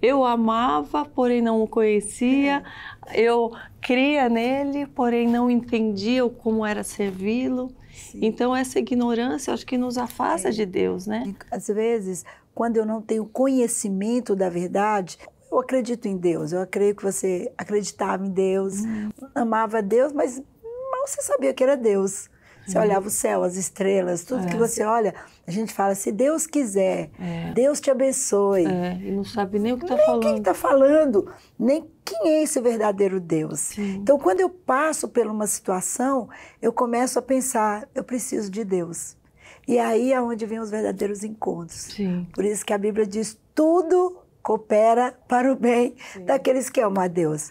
Eu amava, porém não o conhecia. É. Eu cria nele, porém não entendia como era servi-lo. Então essa ignorância acho que nos afasta é. de Deus, né? Às vezes, quando eu não tenho conhecimento da verdade, eu acredito em Deus. Eu creio que você acreditava em Deus, hum. amava Deus, mas mal você sabia que era Deus. Você olhava o céu, as estrelas, tudo que é. você olha, a gente fala, se Deus quiser, é. Deus te abençoe. É, e não sabe nem o que está falando. Nem quem está falando, nem quem é esse verdadeiro Deus. Sim. Então, quando eu passo por uma situação, eu começo a pensar, eu preciso de Deus. E aí é onde vêm os verdadeiros encontros. Sim. Por isso que a Bíblia diz, tudo coopera para o bem Sim. daqueles que amam a Deus.